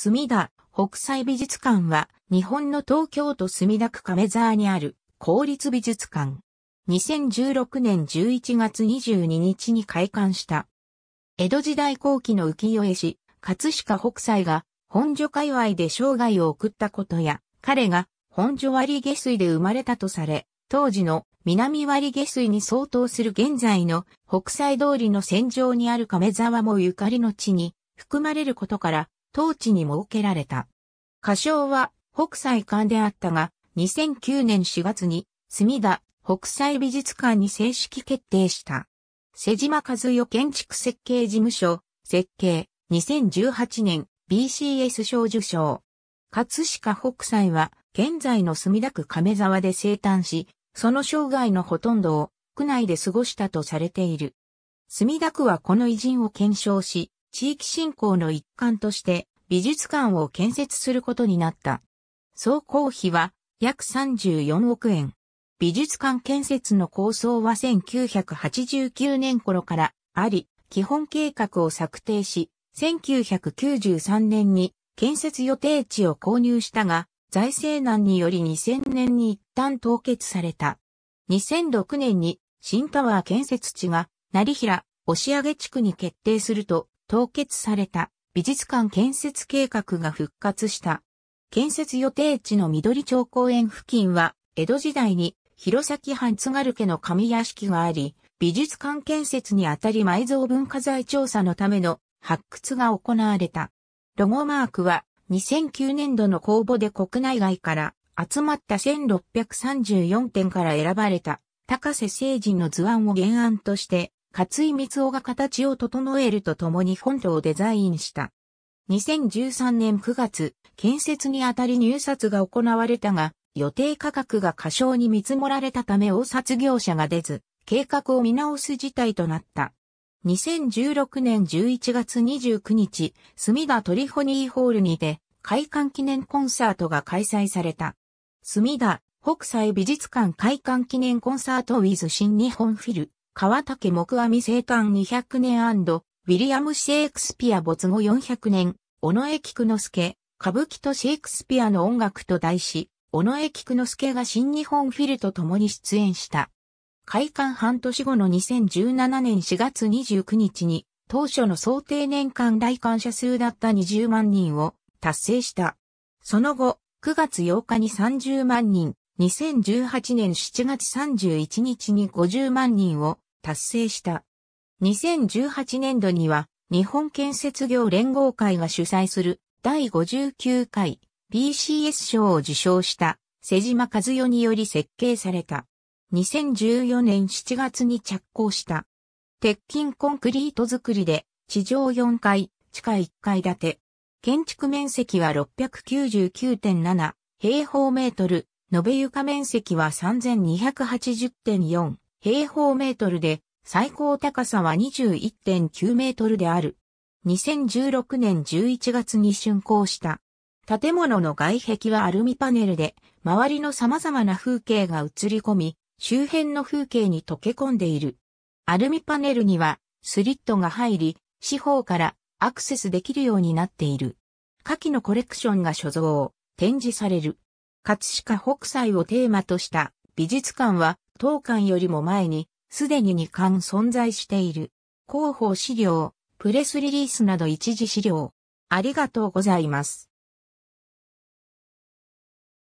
墨田北斎美術館は日本の東京都墨田区亀沢にある公立美術館。2016年11月22日に開館した。江戸時代後期の浮世絵師、葛飾北斎が本所界隈で生涯を送ったことや、彼が本所割下水で生まれたとされ、当時の南割下水に相当する現在の北斎通りの戦場にある亀沢もゆかりの地に含まれることから、当地に設けられた。歌唱は北斎館であったが、2009年4月に墨田北斎美術館に正式決定した。瀬島和代建築設計事務所、設計、2018年 BCS 賞受賞。葛飾北斎は、現在の墨田区亀沢で生誕し、その生涯のほとんどを区内で過ごしたとされている。墨田区はこの偉人を検証し、地域振興の一環として美術館を建設することになった。総工費は約34億円。美術館建設の構想は1989年頃からあり、基本計画を策定し、1993年に建設予定地を購入したが、財政難により2000年に一旦凍結された。2006年に新タワー建設地が成平押上地区に決定すると、凍結された美術館建設計画が復活した。建設予定地の緑町公園付近は、江戸時代に弘前藩津軽家の神屋敷があり、美術館建設にあたり埋蔵文化財調査のための発掘が行われた。ロゴマークは2009年度の公募で国内外から集まった1634点から選ばれた高瀬聖人の図案を原案として勝井光夫が形を整えるとともに本堂をデザインした。2013年9月、建設にあたり入札が行われたが、予定価格が過小に見積もられたため大札業者が出ず、計画を見直す事態となった。2016年11月29日、墨田トリホニーホールにて、開館記念コンサートが開催された。墨田、北斎美術館開館記念コンサート with 新日本フィル。川竹木阿弥生誕200年ウィリアム・シェイクスピア没後400年、尾上菊之助、歌舞伎とシェイクスピアの音楽と題し、尾上菊之助が新日本フィルと共に出演した。開館半年後の2017年4月29日に、当初の想定年間来館者数だった20万人を達成した。その後、9月8日に30万人、2018年7月31日に50万人を達成した。2018年度には日本建設業連合会が主催する第59回 BCS 賞を受賞した瀬島和代により設計された。2014年7月に着工した。鉄筋コンクリート作りで地上4階、地下1階建て。建築面積は699.7平方メートル、延べ床面積は3280.4平方メートルで、最高高さは21.9メートルである。2016年11月に竣工した。建物の外壁はアルミパネルで、周りの様々な風景が映り込み、周辺の風景に溶け込んでいる。アルミパネルには、スリットが入り、四方からアクセスできるようになっている。下記のコレクションが所蔵、展示される。葛飾北斎をテーマとした美術館は当館よりも前に、すでに2巻存在している。広報資料、プレスリリースなど一時資料。ありがとうございます。